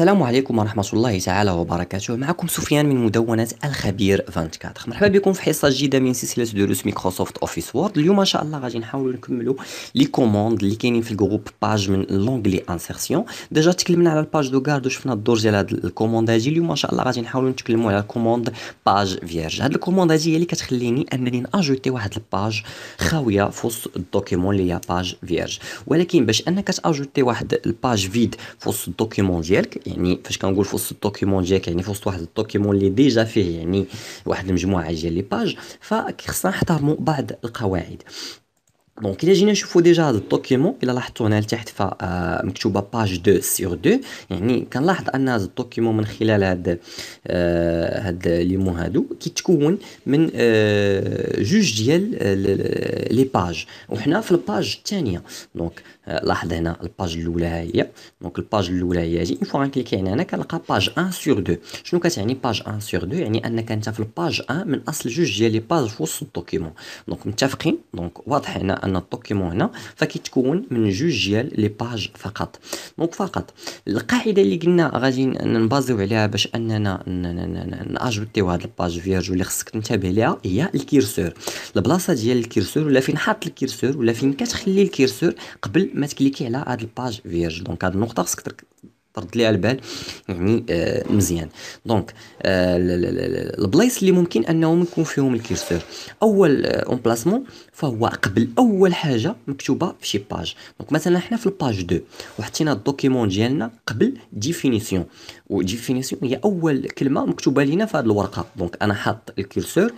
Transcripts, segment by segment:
السلام عليكم ورحمة الله تعالى وبركاته معكم سفيان من مدونة الخبير 24 مرحبا بكم في حصة جديدة من سلسلة دروس مايكروسوفت اوفيس وورد اليوم ان شاء الله غادي نحاولوا نكملوا لي كوموند اللي كاينين في الجروب باج من لونغلي انسيرسيون ديجا تكلمنا على الباج دو غارد وشفنا الدور ديال هاد الكوموند هادي اليوم ان شاء الله غادي نحاولوا نتكلموا على الكوموند باج فيرج هاد الكوموند هادي هي اللي كتخليني انني ناجوتي واحد الباج خاويه في وسط الدوكيمون اللي هي باج فيرج ولكن باش انك تاجوتي واحد الباج فيد في وسط الدوكيمون ديالك يعني فاش كنقول في وسط الدوكيمون ديالك يعني في وسط واحد الدوكيمون اللي ديجا فيه يعني واحد المجموعه ديال لي باج فخصنا نحترموا بعض القواعد دونك الا جينا نشوفوا ديجا هذا الدوكيمون الا لاحظتوا هنا لتحت مكتوبه باج 2 سيغ 2 يعني كنلاحظ ان هذا الدوكيمون من خلال هاد آه هاد ليمون هادو كيتكون من جوج ديال لي باج وحنا في الباج الثانيه دونك لاحظ هنا الباج الاولى ها هي دونك الباج الاولى هي هادي فوا غنكليكي هنا هنا كنلقى باج 1 سيغ 2 شنو كتعني باج 1 سيغ 2 يعني انك انت في الباج 1 من اصل جوج ديال لي باج في وسط الدوكيمون دونك متفقين دونك واضح هنا ان الدوكيمون هنا فكيتكون من جوج ديال لي باج فقط دونك فقط القاعده اللي قلنا غادي نبازيو عليها باش اننا ناجوتيو هاد الباج فيرج واللي خصك تنتبه ليها هي الكيرسور البلاصه ديال الكيرسور ولا فين حاط الكيرسور ولا فين كتخلي الكيرسور قبل ما تكليكي على هاد الباج فيرج دونك هاد النقطه خصك طرد لي على البال يعني آه مزيان دونك آه البلايص اللي ممكن انهم يكون فيهم الكيرسور اول اون آه فهو قبل اول حاجه مكتوبه في شي باج دونك مثلا حنا في الباج 2 وحطينا الدوكيمون ديالنا قبل ديفينيسيون وديفينيسيون هي اول كلمه مكتوبه لينا في هذه الورقه دونك انا حاط الكيرسور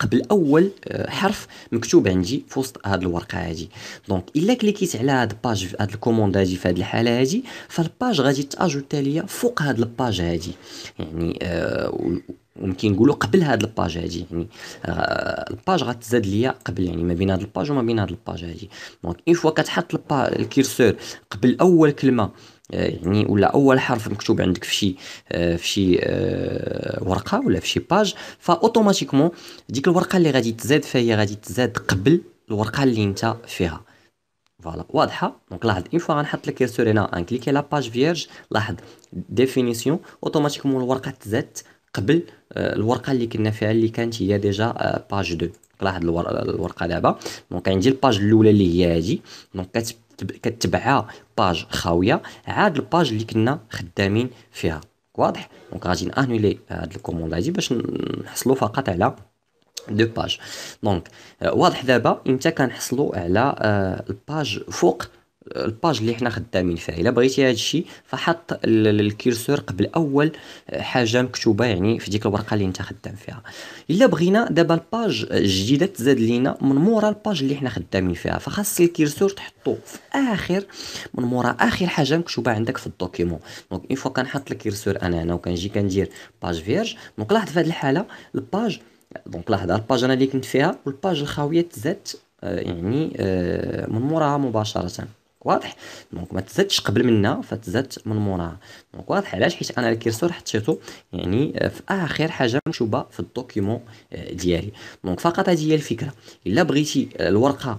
قبل اول آه، حرف مكتوب عندي في وسط هاد الورقه هادي دونك الا كليكيت على هاد الباج هاد الكوموند هادي في هاد الحاله هادي فالباج غادي تاجوتي ليا فوق هاد الباج هادي يعني آه ممكن نقولوا قبل هاد الباج هادي يعني آه الباج غتزاد ليا قبل يعني ما بين هاد الباج وما بين هاد الباج هادي دونك اون فوا كتحط الكيرسور قبل اول كلمه يعني ولا اول حرف مكتوب عندك في شي آه، في شي آه، ورقه ولا في شي باج فاوتوماتيكمون ديك الورقه اللي غادي تزاد فهي غادي تزاد قبل الورقه اللي انت فيها فوالا واضحه دونك لاحظ اون فوا غنحط كيرسور هنا كليكي لا باج فيرج لاحظ ديفينيسيون اوتوماتيكمون الورقه تزاد قبل آه، الورقه اللي كنا فيها اللي كانت هي ديجا باج 2 لاحظ الورقه دابا دونك عندي الباج الاولى اللي هي هادي دونك كتبعها باج خاويه عاد الباج اللي كنا خدامين فيها واضح دونك غادي نانولي هاد الكوموند هادي باش نحصلوا فقط على دو باج دونك واضح دابا امتى كنحصلوا على آه، الباج فوق الباج اللي حنا خدامين فيها الا بغيتي هذا الشيء فحط الكيرسور قبل اول آه، حاجه مكتوبه يعني في ديك الورقه اللي انت خدام فيها الا بغينا دابا الباج الجديده تزاد لينا من مورا الباج اللي حنا خدامين فيها فخاص الكيرسور تحطو في اخر من مورا اخر حاجه مكتوبه عندك في الدوكيمون دونك اون فوا كنحط الكيرسور انا هنا وكنجي كندير باج فيرج دونك لاحظ في هذه الحاله الباج دونك لاحظ الباج انا اللي كنت فيها والباج الخاويه تزادت آه، يعني آه، من موراها مباشره واضح دونك ما تزادش قبل منها فتزاد من موراها دونك واضح علاش حيت انا الكيرسور حطيته يعني آه، في اخر حاجه مكتوبه في الدوكيمون آه، ديالي دونك فقط هذه هي الفكره الا بغيتي آه، الورقه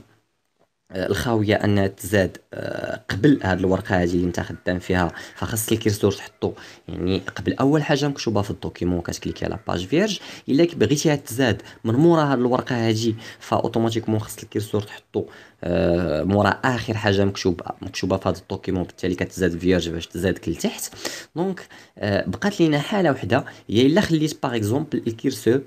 الخاويه انها تزاد آه، قبل هاد الورقه هادي اللي انت خدام فيها فخاص الكيرسور تحطو يعني قبل اول حاجه مكتوبه في الدوكيمون كتكليكي على باج فيرج الا بغيتيها تزاد من مورا هاد الورقه هادي فاوتوماتيكمون خاص الكيرسور تحطو آه، مورا اخر حاجه مكتوبه مكتوبه في هاد الدوكيمون بالتالي كتزاد فيرج باش كل لتحت دونك آه، بقات لينا حاله وحده هي الا خليت باغ اكزومبل الكيرسور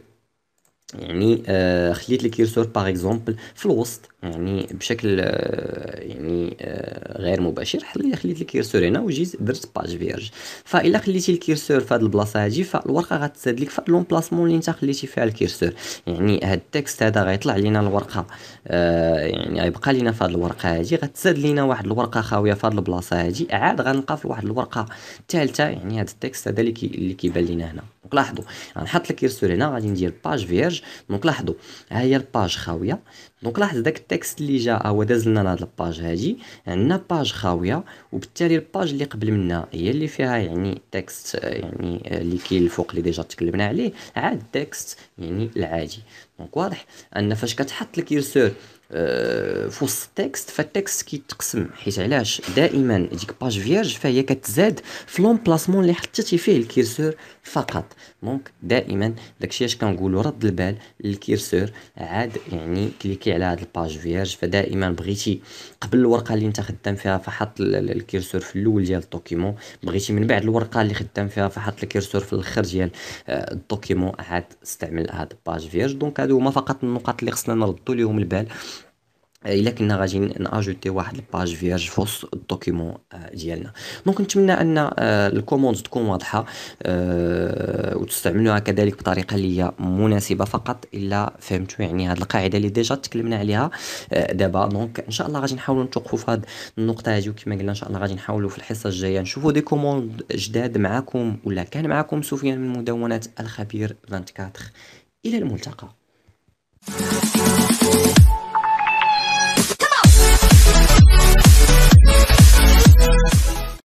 يعني آه، خليت الكيرسور باغ اكزومبل في الوسط يعني بشكل آه، يعني آه، غير مباشر خليت الكيرسور هنا وجيت درت باج فيرج فالا خليتي الكيرسور في هذه البلاصه هذه فالورقه غتسد لك في لومبلاسمون اللي انت خليتي فيها الكيرسور يعني هاد التكست هذا غيطلع لينا الورقه يعني غيبقى لينا في هذه الورقه هذه غتسد لينا واحد الورقه خاويه في هذه البلاصه هذه عاد غنلقى في واحد الورقه الثالثه يعني هاد التكست هذا اللي كيبان لينا هنا لاحظوا غنحط الكيرسور هنا غادي ندير باج فيرج دونك لاحظوا ها هي الباج خاويه دونك لاحظ داك التكست اللي جا آه، هو داز لنا لهاد الباج هادي عندنا باج خاويه وبالتالي الباج اللي قبل منها هي اللي فيها يعني تكست آه، يعني آه، اللي كاين الفوق اللي ديجا تكلمنا عليه عاد تكست يعني العادي دونك واضح ان فاش كتحط الكيرسور آه، في وسط التكست فالتكست كيتقسم حيت علاش دائما ديك باج فيرج فهي كتزاد في لومبلاسمون اللي حطيتي فيه الكيرسور فقط دونك دائما داكشي اش كنقولوا رد البال الكيرسور عاد يعني كليكي على هاد الباج فيرج فدائما بغيتي قبل الورقه اللي انت خدام فيها فحط الكيرسور في الاول ديال الدوكيمون بغيتي من بعد الورقه اللي خدام فيها فحط الكيرسور في الاخر ديال آه، الدوكيمون عاد استعمل هاد الباج فيرج دونك هادو هما فقط النقط اللي خصنا نردوا ليهم البال آه، الا كنا غادي ناجوتي واحد الباج فيرج في وسط الدوكيمون ديالنا دونك نتمنى ان آه، الكوموند تكون واضحه آه، وتستعملوها كذلك بطريقه اللي هي مناسبه فقط الا فهمتوا يعني هذه القاعده اللي ديجا تكلمنا عليها دابا دونك ان شاء الله غادي نحاولوا نتوقفوا في هذه النقطه هذه وكما قلنا ان شاء الله غادي نحاولوا في الحصه الجايه نشوفوا دي كوموند جداد معكم ولا كان معكم سفيان من مدونات الخبير 24 الى الملتقى